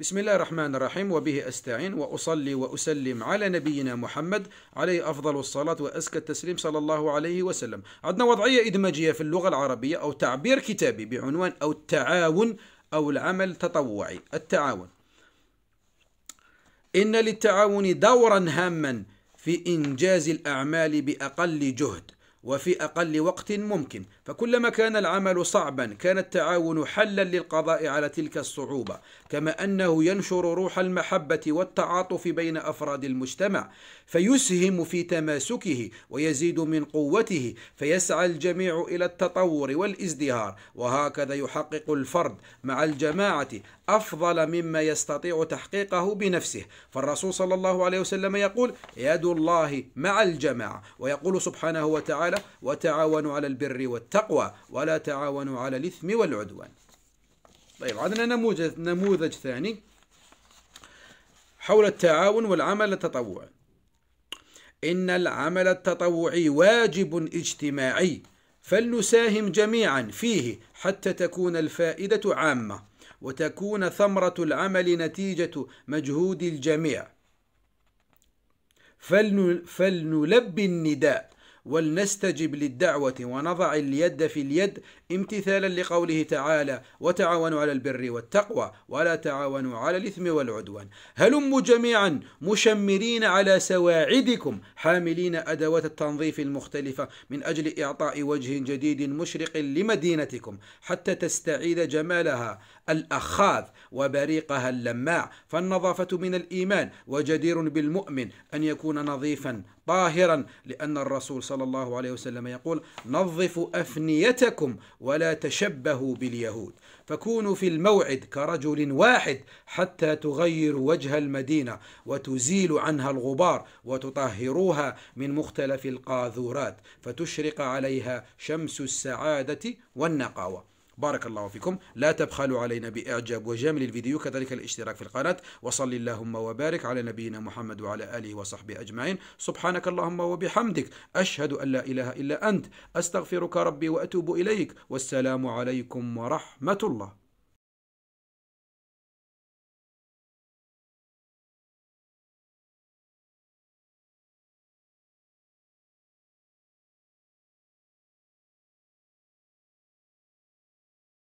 بسم الله الرحمن الرحيم وبه أستعين وأصلي وأسلم على نبينا محمد عليه أفضل الصلاة وأزكى التسليم صلى الله عليه وسلم عندنا وضعية إدماجية في اللغة العربية أو تعبير كتابي بعنوان أو التعاون أو العمل التطوعي التعاون إن للتعاون دورا هاما في إنجاز الأعمال بأقل جهد وفي أقل وقت ممكن فكلما كان العمل صعبا كان التعاون حلا للقضاء على تلك الصعوبة كما أنه ينشر روح المحبة والتعاطف بين أفراد المجتمع فيسهم في تماسكه ويزيد من قوته فيسعى الجميع إلى التطور والازدهار وهكذا يحقق الفرد مع الجماعة أفضل مما يستطيع تحقيقه بنفسه فالرسول صلى الله عليه وسلم يقول يد الله مع الجماعة ويقول سبحانه وتعالى وتعالى وتعاونوا على البر والتقوى ولا تعاونوا على الإثم والعدوان طيب عندنا نموذج نموذج ثاني حول التعاون والعمل التطوعي إن العمل التطوعي واجب اجتماعي فلنساهم جميعا فيه حتى تكون الفائدة عامة وتكون ثمرة العمل نتيجة مجهود الجميع فلنلبي النداء ولنستجب للدعوة ونضع اليد في اليد امتثالا لقوله تعالى وتعاونوا على البر والتقوى ولا تعاونوا على الإثم والعدوان هلموا جميعا مشمرين على سواعدكم حاملين أدوات التنظيف المختلفة من أجل إعطاء وجه جديد مشرق لمدينتكم حتى تستعيد جمالها الأخاذ وبريقها اللماع فالنظافة من الإيمان وجدير بالمؤمن أن يكون نظيفا طاهرا لأن الرسول صلى الله عليه وسلم يقول نظفوا أفنيتكم ولا تشبهوا باليهود فكونوا في الموعد كرجل واحد حتى تغيروا وجه المدينة وتزيل عنها الغبار وتطهروها من مختلف القاذورات فتشرق عليها شمس السعادة والنقاوة بارك الله فيكم لا تبخلوا علينا بإعجاب وجمل الفيديو كذلك الاشتراك في القناة وصل اللهم وبارك على نبينا محمد وعلى آله وصحبه أجمعين سبحانك اللهم وبحمدك أشهد أن لا إله إلا أنت أستغفرك ربي وأتوب إليك والسلام عليكم ورحمة الله